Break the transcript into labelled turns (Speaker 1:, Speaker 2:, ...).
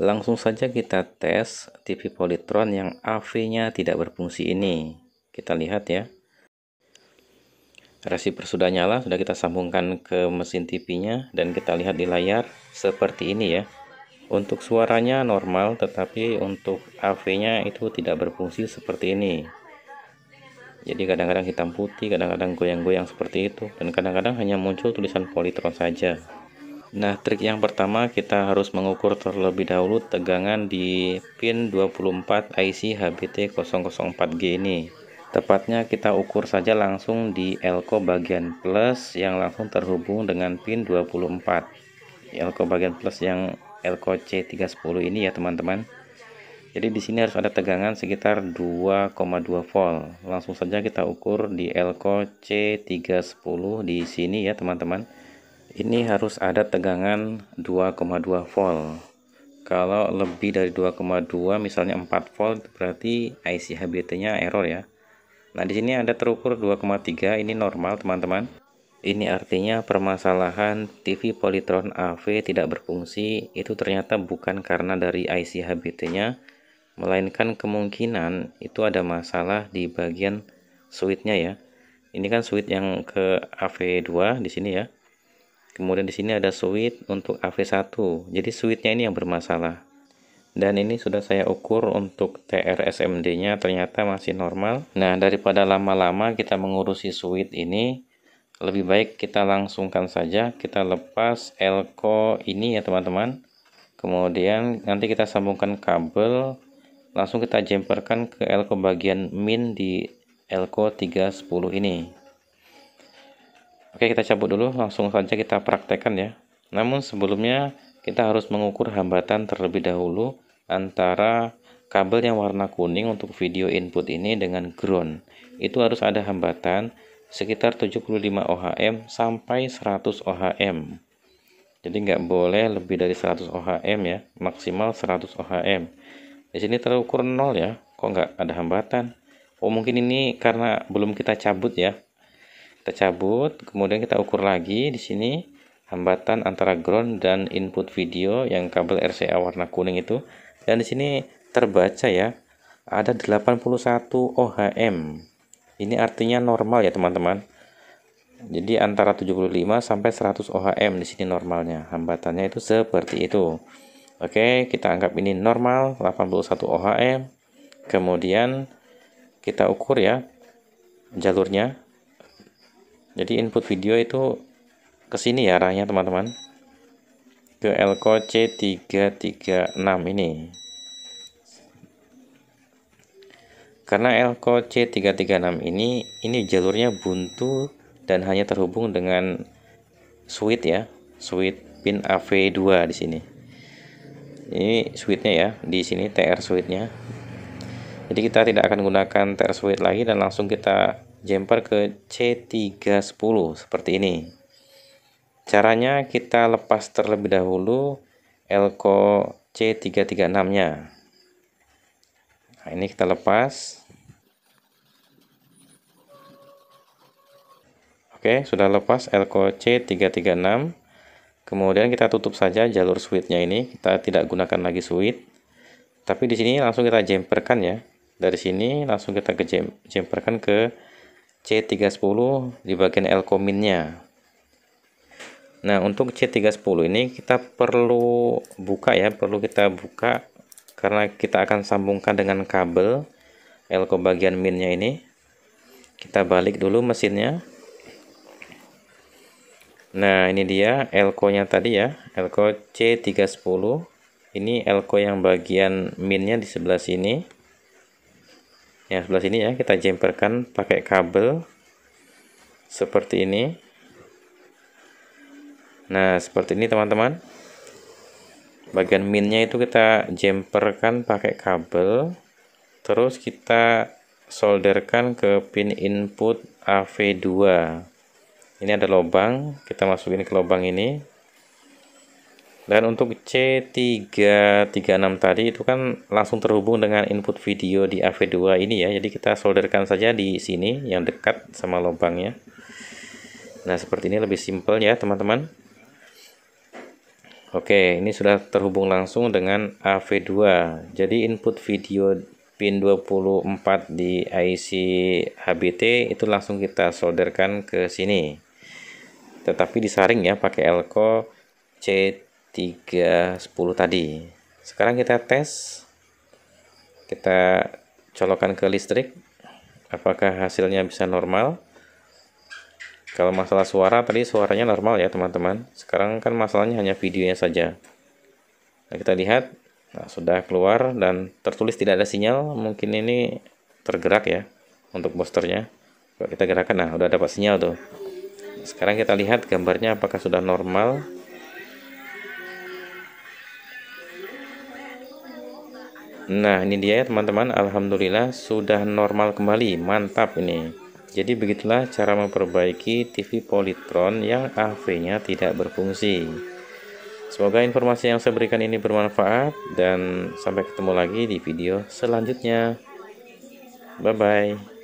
Speaker 1: Langsung saja kita tes TV Polytron yang AV-nya tidak berfungsi ini. Kita lihat ya. Receiver sudah nyala, sudah kita sambungkan ke mesin TV-nya dan kita lihat di layar seperti ini ya. Untuk suaranya normal, tetapi untuk AV-nya itu tidak berfungsi seperti ini. Jadi kadang-kadang hitam putih, kadang-kadang goyang-goyang seperti itu, dan kadang-kadang hanya muncul tulisan Polytron saja. Nah, trik yang pertama kita harus mengukur terlebih dahulu tegangan di pin 24 IC HBT 004G ini. Tepatnya kita ukur saja langsung di elko bagian plus yang langsung terhubung dengan pin 24. Elko bagian plus yang elko C310 ini ya teman-teman. Jadi di sini harus ada tegangan sekitar 2,2 volt. Langsung saja kita ukur di elko C310 di sini ya teman-teman ini harus ada tegangan 2,2 volt kalau lebih dari 2,2 misalnya 4 volt berarti IC HBT nya error ya nah di sini ada terukur 2,3 ini normal teman-teman ini artinya permasalahan TV Polytron AV tidak berfungsi itu ternyata bukan karena dari IC HBT nya melainkan kemungkinan itu ada masalah di bagian switchnya ya ini kan switch yang ke AV2 di sini ya Kemudian di sini ada switch untuk AV1. Jadi switchnya ini yang bermasalah. Dan ini sudah saya ukur untuk TRSMD-nya ternyata masih normal. Nah, daripada lama-lama kita mengurusi switch ini, lebih baik kita langsungkan saja. Kita lepas elko ini ya teman-teman. Kemudian nanti kita sambungkan kabel. Langsung kita jemperkan ke elko bagian min di elko 310 ini. Oke, kita cabut dulu, langsung saja kita praktekkan ya. Namun sebelumnya kita harus mengukur hambatan terlebih dahulu antara kabel yang warna kuning untuk video input ini dengan ground. Itu harus ada hambatan sekitar 75 ohm sampai 100 ohm. Jadi nggak boleh lebih dari 100 ohm ya, maksimal 100 ohm. Di sini terukur 0 ya, kok nggak ada hambatan. Oh mungkin ini karena belum kita cabut ya, kita cabut kemudian kita ukur lagi di sini hambatan antara ground dan input video yang kabel RCA warna kuning itu dan di sini terbaca ya ada 81 ohm ini artinya normal ya teman-teman jadi antara 75 sampai 100 ohm di sini normalnya hambatannya itu seperti itu oke kita anggap ini normal 81 ohm kemudian kita ukur ya jalurnya jadi input video itu ke sini ya arahnya teman-teman ke elko C336 ini karena elko C336 ini ini jalurnya buntu dan hanya terhubung dengan switch ya switch pin AV2 di sini ini switchnya ya di sini TR switchnya jadi kita tidak akan gunakan TR switch lagi dan langsung kita jumper ke C310 seperti ini. Caranya kita lepas terlebih dahulu elko C336-nya. Nah, ini kita lepas. Oke, sudah lepas elko C336. Kemudian kita tutup saja jalur switch-nya ini, kita tidak gunakan lagi switch. Tapi di sini langsung kita jumperkan ya. Dari sini langsung kita ke jumperkan ke C310 di bagian L nah untuk C310 ini kita perlu buka ya perlu kita buka karena kita akan sambungkan dengan kabel elko bagian minnya ini kita balik dulu mesinnya nah ini dia elko nya tadi ya elko C310 ini elko yang bagian minnya di sebelah sini yang sebelah sini ya kita jemperkan pakai kabel seperti ini nah seperti ini teman-teman bagian minnya itu kita jemperkan pakai kabel terus kita solderkan ke pin input AV2 ini ada lubang kita masukin ke lubang ini dan untuk C336 tadi itu kan langsung terhubung dengan input video di AV2 ini ya. Jadi kita solderkan saja di sini yang dekat sama lubangnya. Nah, seperti ini lebih simpel ya, teman-teman. Oke, ini sudah terhubung langsung dengan AV2. Jadi input video pin 24 di IC HBT itu langsung kita solderkan ke sini. Tetapi disaring ya pakai elko C3 tiga sepuluh tadi sekarang kita tes kita colokan ke listrik apakah hasilnya bisa normal kalau masalah suara tadi suaranya normal ya teman-teman sekarang kan masalahnya hanya videonya saja nah, kita lihat nah, sudah keluar dan tertulis tidak ada sinyal mungkin ini tergerak ya untuk posternya kita gerakan nah udah dapat sinyal tuh sekarang kita lihat gambarnya apakah sudah normal Nah, ini dia ya teman-teman, alhamdulillah sudah normal kembali. Mantap ini. Jadi begitulah cara memperbaiki TV Polytron yang AV-nya tidak berfungsi. Semoga informasi yang saya berikan ini bermanfaat dan sampai ketemu lagi di video selanjutnya. Bye bye.